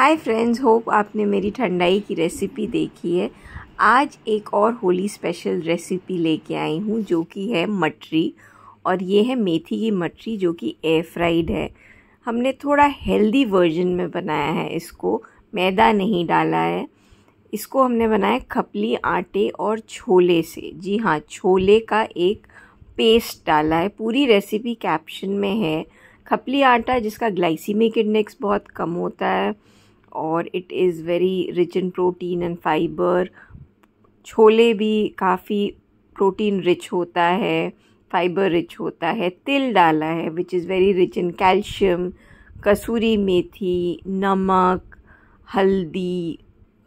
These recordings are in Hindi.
हाय फ्रेंड्स होप आपने मेरी ठंडाई की रेसिपी देखी है आज एक और होली स्पेशल रेसिपी लेके आई हूँ जो कि है मटरी और ये है मेथी की मटरी जो कि एयर फ्राइड है हमने थोड़ा हेल्दी वर्जन में बनाया है इसको मैदा नहीं डाला है इसको हमने बनाया खपली आटे और छोले से जी हाँ छोले का एक पेस्ट डाला है पूरी रेसिपी कैप्शन में है खपली आटा जिसका ग्लाइसीमिक इंडेक्स बहुत कम होता है और it is very rich in protein and fibre छोले भी काफ़ी प्रोटीन रिच होता है फाइबर रिच होता है तिल डाला है which is very rich in calcium कसूरी मेथी नमक हल्दी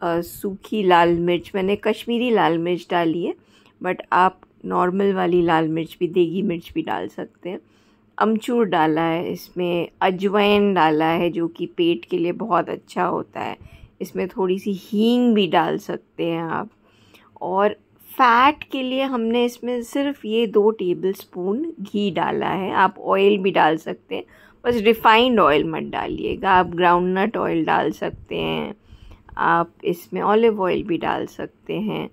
सूखी लाल मिर्च मैंने कश्मीरी लाल मिर्च डाली है बट आप नॉर्मल वाली लाल मिर्च भी देगी मिर्च भी डाल सकते हैं अमचूर डाला है इसमें अजवाइन डाला है जो कि पेट के लिए बहुत अच्छा होता है इसमें थोड़ी सी हींग भी डाल सकते हैं आप और फैट के लिए हमने इसमें सिर्फ ये दो टेबल स्पून घी डाला है आप ऑयल भी डाल सकते हैं बस रिफाइंड ऑयल मत डालिएगा आप ग्राउंड नट ऑयल डाल सकते हैं आप इसमें ऑलिव ऑयल भी डाल सकते हैं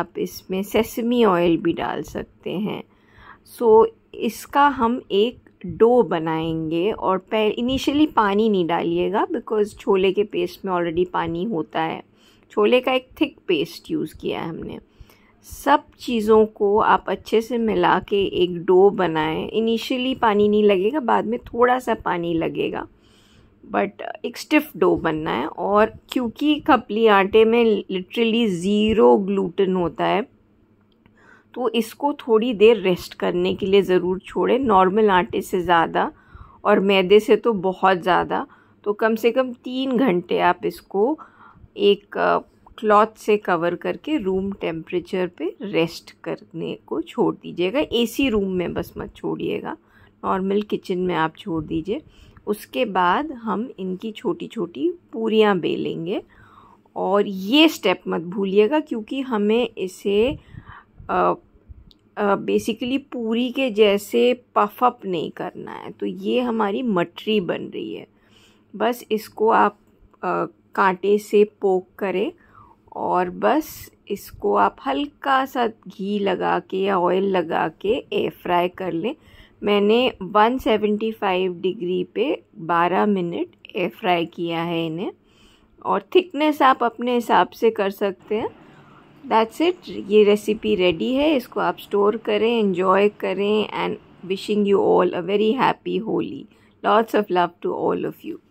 आप इसमें सेसमी ऑयल भी डाल सकते हैं सो so, इसका हम एक डो बनाएंगे और पहले इनिशियली पानी नहीं डालिएगा बिकॉज छोले के पेस्ट में ऑलरेडी पानी होता है छोले का एक थिक पेस्ट यूज़ किया है हमने सब चीज़ों को आप अच्छे से मिला के एक डो बनाएं इनिशियली पानी नहीं लगेगा बाद में थोड़ा सा पानी लगेगा बट एक स्टिफ डो बनना है और क्योंकि खपली आटे में लिटरली ज़ीरो ग्लूटन होता है तो इसको थोड़ी देर रेस्ट करने के लिए ज़रूर छोड़ें नॉर्मल आटे से ज़्यादा और मैदे से तो बहुत ज़्यादा तो कम से कम तीन घंटे आप इसको एक क्लॉथ से कवर करके रूम टेम्परेचर पे रेस्ट करने को छोड़ दीजिएगा एसी रूम में बस मत छोड़िएगा नॉर्मल किचन में आप छोड़ दीजिए उसके बाद हम इनकी छोटी छोटी पूरियाँ बेलेंगे और ये स्टेप मत भूलिएगा क्योंकि हमें इसे बेसिकली पूरी के जैसे पफ अप नहीं करना है तो ये हमारी मटरी बन रही है बस इसको आप आ, कांटे से पोक करें और बस इसको आप हल्का सा घी लगा के या ऑयल लगा के एयर फ्राई कर लें मैंने 175 डिग्री पे 12 मिनट एयर फ्राई किया है इन्हें और थिकनेस आप अपने हिसाब से कर सकते हैं दैट्स इट ये रेसिपी रेडी है इसको आप स्टोर करें इन्जॉय करें and wishing you all a very happy Holi lots of love to all of you